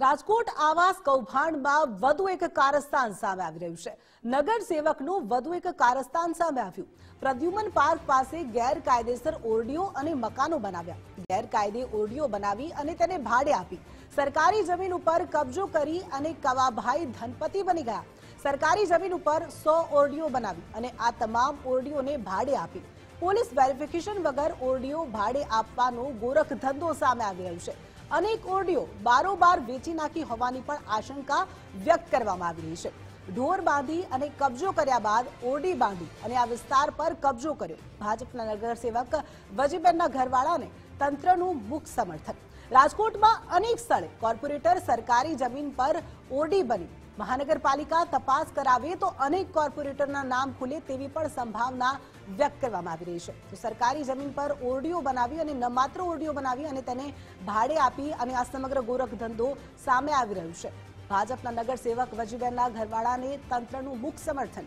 રાજકોટ આવાસ કૌભાંડમાં વધુ એક કારસ્તાન સામે આવી રહ્યું છે નગરસેવકનું વધુ એક કારસ્તાન સામે આવ્યું પ્રદ્યુમન પાર્ક પાસે ગેરકાયદેસર ઓરડીઓ અને મકાનો બનાવ્યા ગેરકાયદે ઓરડીઓ બનાવી અને તેને ભાડે આપી સરકારી જમીન ઉપર કબજો કરી અને કવાભાઈ ધનપતિ બની ગયા સરકારી જમીન ઉપર સો ઓરડીઓ બનાવી અને આ તમામ ઓરડીઓને ભાડે આપી પોલીસ વેરિફિકેશન વગર ઓરડીઓ ભાડે આપવાનો ગોરખ ધંધો સામે આવી રહ્યો છે અનેક ઓરડીઓ બારોબાર વેચી નાખી હોવાની પણ આશંકા વ્યક્ત કરવામાં આવી રહી છે ઢોર બાંધી અને કબજો કર્યા બાદ ઓરડી બાંધી અને આ વિસ્તાર પર કબજો કર્યો ભાજપના નગરસેવક વજીબેનના ઘરવાળાને તંત્રનું મુખ સમર્થન રાજકોટમાં અનેક સ્થળે કોર્પોરેટર સરકારી જમીન પર ઓરડી બની મહાનગરપાલિકા તપાસ કરાવે તો અનેક કોર્પોરેટરના નામ ખુલે તેવી પણ સંભાવના વ્યક્ત કરવામાં આવી રહી છે તો સરકારી જમીન પર ઓરડીઓ બનાવી અને ન માત્ર ઓરડીઓ બનાવી અને તેને ભાડે આપી અને આ સમગ્ર ગોરખ ધંધો સામે આવી રહ્યો છે ભાજપના નગરસેવક વજીબેનના ઘરવાળાને તંત્રનું મુખ સમર્થન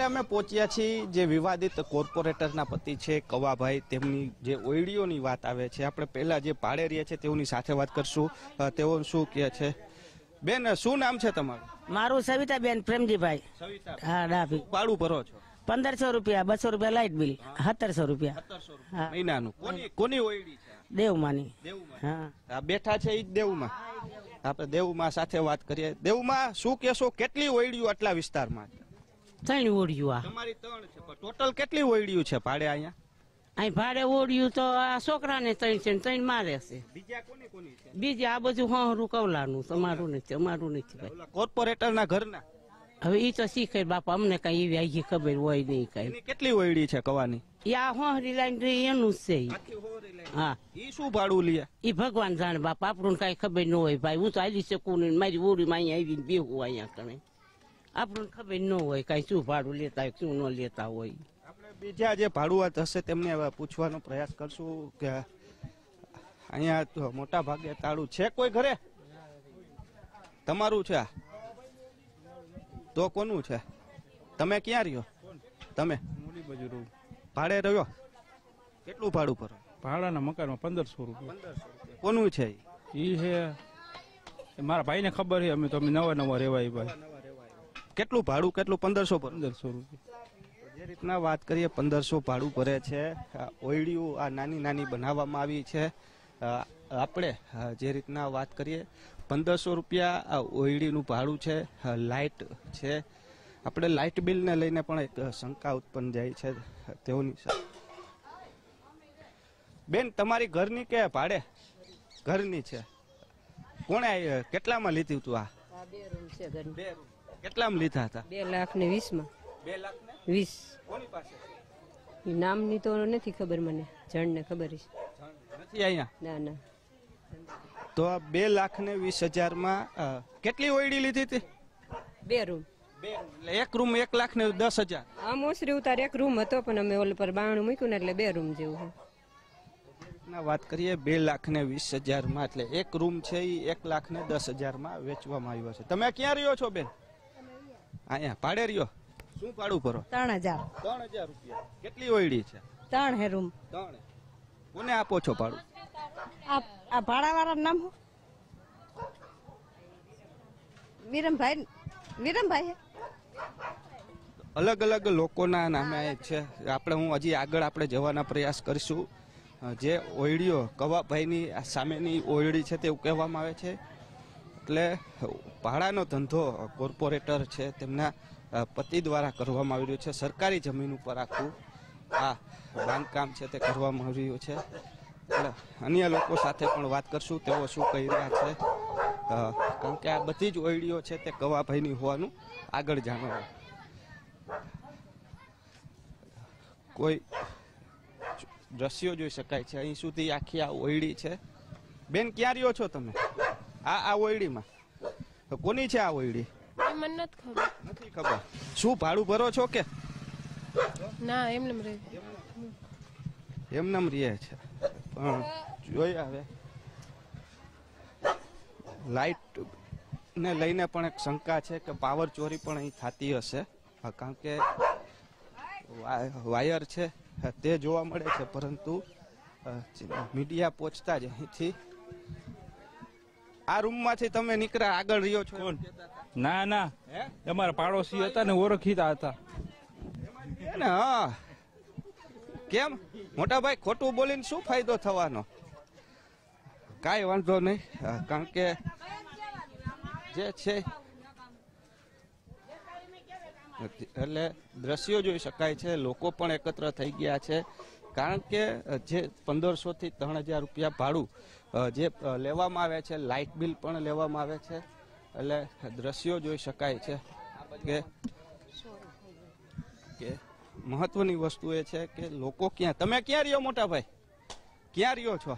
અત્યારે અમે પહોંચ્યા છીએ જે વિવાદિત કોર્પોરેટરના પતિ છે કવાભાઈ તેમની જે ઓઈડીઓની વાત આવે છે આપણે પહેલાં જે પાડેરિયા છે તેઓની સાથે વાત કરશું તેઓ શું કહે છે બેન શું નામ છે તમારું મારું સવિતા બેન પ્રેમજીભાઈ હા ના ભાડું ભરો છો પંદરસો રૂપિયા બસો રૂપિયા લાઇટ બિલ સત્તરસો રૂપિયા મહિનાનું કોની ઓઈડી દેવમાની હા બેઠા છે એ જ દેવમાં આપણે દેવમાં સાથે વાત કરીએ દેવમાં શું કહેશો કેટલી ઓઈડીઓ આટલા વિસ્તારમાં ત્રણ ઓડિયું આ ટોટલ કેટલી ઓડિયું છે ભાડે અહીંયા અહીં ભાડે ઓડિયું તો આ છોકરાને ત્રણ છે ને ત્રણ મારે છે બીજી આ બધું હોહરું કવલાનું તમારું નથી અમારું નથી ભાઈ કોર્પોરેટરના ઘરના હવે એ તો શીખે બાપા અમને કઈ એવી આઈ ખબર હોય નહીં કઈ કેટલી ઓયડી છે કવાની યા હોહરી લાઈન એનું છે હા શું ભાડું લે એ ભગવાન જાણે બાપા આપણું કઈ ખબર ન હોય ભાઈ હું તો આવી શકું ને મારી ઓડીમાં અહીંયા આવીને બેહું અહીંયા કણે આપણને ખબર ન હોય કાંઈ શું ભાડું લેતા હોય શું ન લેતા હોય બીજા જે ભાડુઆત હશે તેમને હવે પૂછવાનો પ્રયાસ કરશું કે અહીંયા મોટા ભાગે તાળું છે કોઈ ઘરે તમારું છે તો કોનું છે તમે ક્યાં રહ્યો તમે ભાડે રહ્યો કેટલું ભાડું ભરો ભાડાના મકાનમાં પંદરસો રૂપિયા કોનું છે એ છે મારા ભાઈને ખબર છે અમે તો અમે નવા નવા રહેવાય ભાઈ કેટલું ભાડું કેટલું પંદરસો પંદરસો રૂપિયા જે રીતના વાત કરીએ પંદરસો ભાડું ભરે છે ઓયડીઓ આ નાની નાની બનાવવામાં આવી છે આપણે જે રીતના વાત કરીએ પંદરસો રૂપિયા આ ઓયડીનું ભાડું છે લાઇટ છે આપણે લાઇટ બિલને લઈને પણ એક શંકા ઉત્પન્ન જાય છે તેઓની બેન તમારી ઘરની કે ભાડે ઘરની છે કોણે કેટલામાં લીધું હતું આ બે રૂમ લીધા હતા બે લાખ ને વીસ વીસ કોની નામની તો નથી ખબર મને જણ ને ખબર છે તો આ બે લાખ ને વીસ હજાર માં કેટલી ઓયડી લીધી હતી બે રૂમ એક રૂમ એક લાખ ને દસ હજાર આમ ઓસરી ઉતાર એક રૂમ હતો પણ અમે ઓલ પર બાણું મૂક્યું ને એટલે બે રૂમ જેવું કિંમતના વાત કરીએ બે લાખ ને વીસ હજારમાં એટલે એક રૂમ છે એ એક લાખ ને દસ હજારમાં વેચવામાં આવ્યો છે તમે ક્યાં રહ્યો છો બેન અહીંયા ભાડે રહ્યો શું ભાડું ભરો ત્રણ હજાર ત્રણ હજાર રૂપિયા કેટલી ઓયડી છે ત્રણ હે રૂમ ત્રણ કોને આપો છો ભાડું આ ભાડા વાળા નામ વિરમભાઈ વિરમભાઈ અલગ અલગ લોકોના નામે છે આપણે હું હજી આગળ આપણે જવાના પ્રયાસ કરીશું જે ઓયડીઓ કવાભાઈની સામેની ઓયડી છે તેવું કહેવામાં આવે છે એટલે ભાડાનો ધંધો કોર્પોરેટર છે તેમના પતિ દ્વારા કરવામાં આવી રહ્યો છે સરકારી જમીન ઉપર આખું આ બાંધકામ છે તે કરવામાં આવી રહ્યું છે એટલે અન્ય લોકો સાથે પણ વાત કરશું તેઓ શું કહી રહ્યા છે કારણ કે આ બધી જ ઓયડીઓ છે તે કવાભાઈની હોવાનું આગળ જાણવા કોઈ દ્રશ્યો જોઈ શકાય છે અહીં સુધી આખી આ ઓયડી છે બેન ક્યાં રહ્યો છો તમે આ આ ઓયડીમાં કોની છે આ ઓયડી મને નથી ખબર નથી ખબર શું ભાડું ભરો છો કે ના એમનેમ રહે એમનેમ રહે છે પણ જોઈ આવે લાઈટ ને લઈને પણ એક શંકા છે કે પાવર ચોરી પણ અહીં થતી હશે કારણ કે વાયર છે તે જોવા મળે છે પરંતુ મીડિયા પહોંચતા જ અહીંથી આ રૂમમાંથી તમે નીકળ્યા આગળ રહ્યો છો ના ના અમારા પાડોશી હતા ને ઓળખીતા હતા ને હા કેમ મોટાભાઈ ખોટું બોલીને શું ફાયદો થવાનો કાંઈ વાંધો નહીં કારણ કે જે છે એટલે દ્રશ્યો જોઈ શકાય છે લોકો પણ એકત્ર થઈ ગયા છે કારણ કે જે પંદરસોથી ત્રણ હજાર રૂપિયા ભાડું જે લેવામાં આવે છે લાઇટ બિલ પણ લેવામાં આવે છે એટલે દ્રશ્યો જોઈ શકાય છે કે કે મહત્વની વસ્તુ એ છે કે લોકો ક્યાં તમે ક્યાં રહ્યો મોટા ભાઈ ક્યાં રહ્યો છો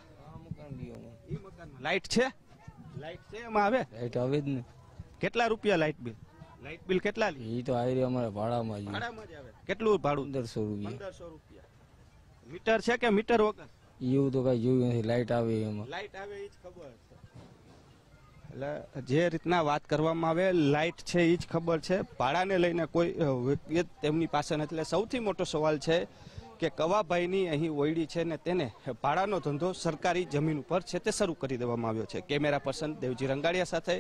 લાઇટ છે લાઇટ છે એમાં આવે લાઇટ કેટલા રૂપિયા લાઇટ બિલ લાઇટ બિલ કેટલા લે એ તો આવી રહ્યો અમારે ભાડામાં જ ભાડામાં જ આવે કેટલું ભાડું પંદરસો રૂપિયા પંદરસો રૂપિયા મીટર છે કે મીટર વગર એવું તો કઈ જોયું નથી લાઇટ આવે એમાં લાઇટ આવે એ જ ખબર છે એટલે જે રીતના વાત કરવામાં આવે લાઇટ છે એ જ ખબર છે ભાડાને લઈને કોઈ તેમની પાસે નથી એટલે સૌથી મોટો સવાલ છે કે કવાભાઈની અહીં ઓયડી છે ને તેને ભાડાનો ધંધો સરકારી જમીન ઉપર છે તે શરૂ કરી દેવામાં આવ્યો છે કેમેરા પર્સન દેવજી રંગાડિયા સાથે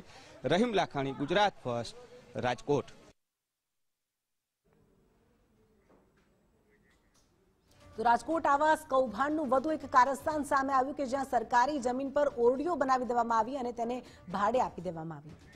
રહીમ લાખાણી ગુજરાત ફર્સ્ટ રાજકોટ તો રાજકોટ આવાસ કૌભાંડનું વધુ એક કારસ્થાન સામે આવ્યું કે જ્યાં સરકારી જમીન પર ઓરડીઓ બનાવી દેવામાં આવી અને તેને ભાડે આપી દેવામાં આવી